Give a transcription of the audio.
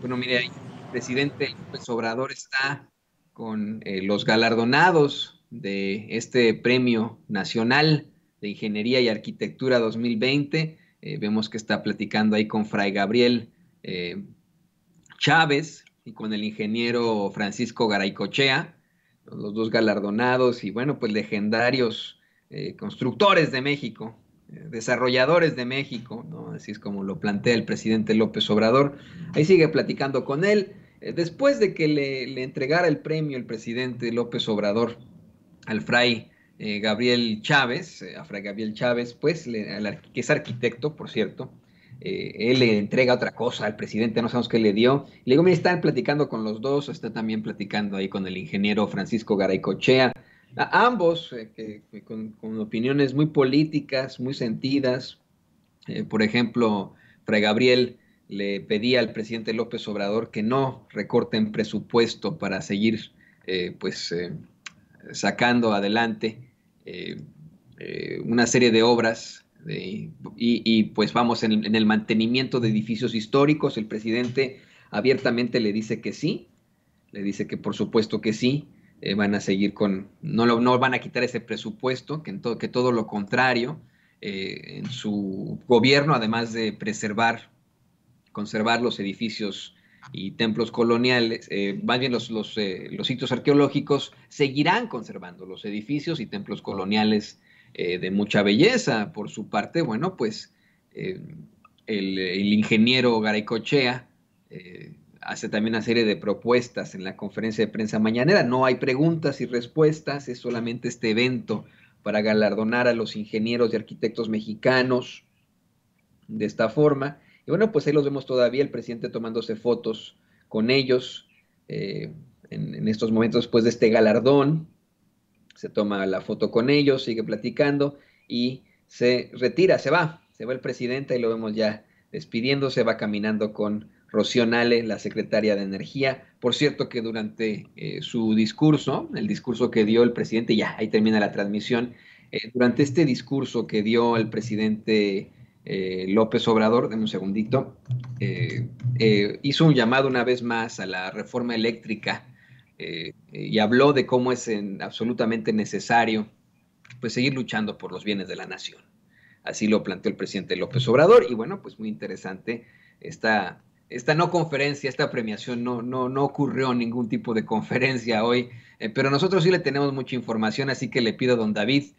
Bueno, mire, el presidente López Obrador está con eh, los galardonados de este Premio Nacional de Ingeniería y Arquitectura 2020. Eh, vemos que está platicando ahí con Fray Gabriel eh, Chávez y con el ingeniero Francisco Garaycochea, los dos galardonados y bueno, pues legendarios constructores de México, desarrolladores de México así es como lo plantea el presidente López Obrador. Ahí sigue platicando con él. Eh, después de que le, entregara el premio el presidente López Obrador al fray eh, Gabriel Chávez, eh, a fray Gabriel Chávez, pues, que es arquitecto, por cierto, él le entrega otra cosa al presidente, no sabemos qué le dio. Le digo, mira, están platicando con los dos, está también platicando ahí con el ingeniero Francisco Garaycochea. A ambos con, opiniones muy políticas, muy sentidas, eh, por ejemplo, Fray Gabriel le pedía al presidente López Obrador que no recorten presupuesto para seguir eh, pues, eh, sacando adelante una serie de obras y, pues vamos en, el mantenimiento de edificios históricos. El presidente abiertamente le dice que sí, le dice que por supuesto que sí, van a seguir con, no, no van a quitar ese presupuesto, que, que todo lo contrario, eh, en su gobierno, además de preservar, conservar los edificios y templos coloniales, eh, más bien los, los, eh, los, sitios arqueológicos, seguirán conservando los edificios y templos coloniales de mucha belleza. Por su parte, bueno, pues el, el, ingeniero Garaycochea hace también una serie de propuestas en la conferencia de prensa mañanera. No hay preguntas y respuestas, es solamente este evento para galardonar a los ingenieros y arquitectos mexicanos de esta forma. Y bueno, pues ahí los vemos todavía, el presidente tomándose fotos con ellos eh, en, en, estos momentos después pues, de este galardón. Se toma la foto con ellos, sigue platicando y se retira, se va, se va el presidente y lo vemos ya despidiéndose, va caminando con Rocío la secretaria de Energía. Por cierto que durante eh, su discurso, el discurso que dio el presidente, ya ahí termina la transmisión, eh, durante este discurso que dio el presidente eh, López Obrador, denme un segundito, hizo un llamado una vez más a la reforma eléctrica y habló de cómo es absolutamente necesario pues seguir luchando por los bienes de la nación. Así lo planteó el presidente López Obrador y bueno, pues muy interesante esta esta no conferencia, esta premiación no, no, no ocurrió ningún tipo de conferencia hoy, eh, pero nosotros sí le tenemos mucha información, así que le pido a don David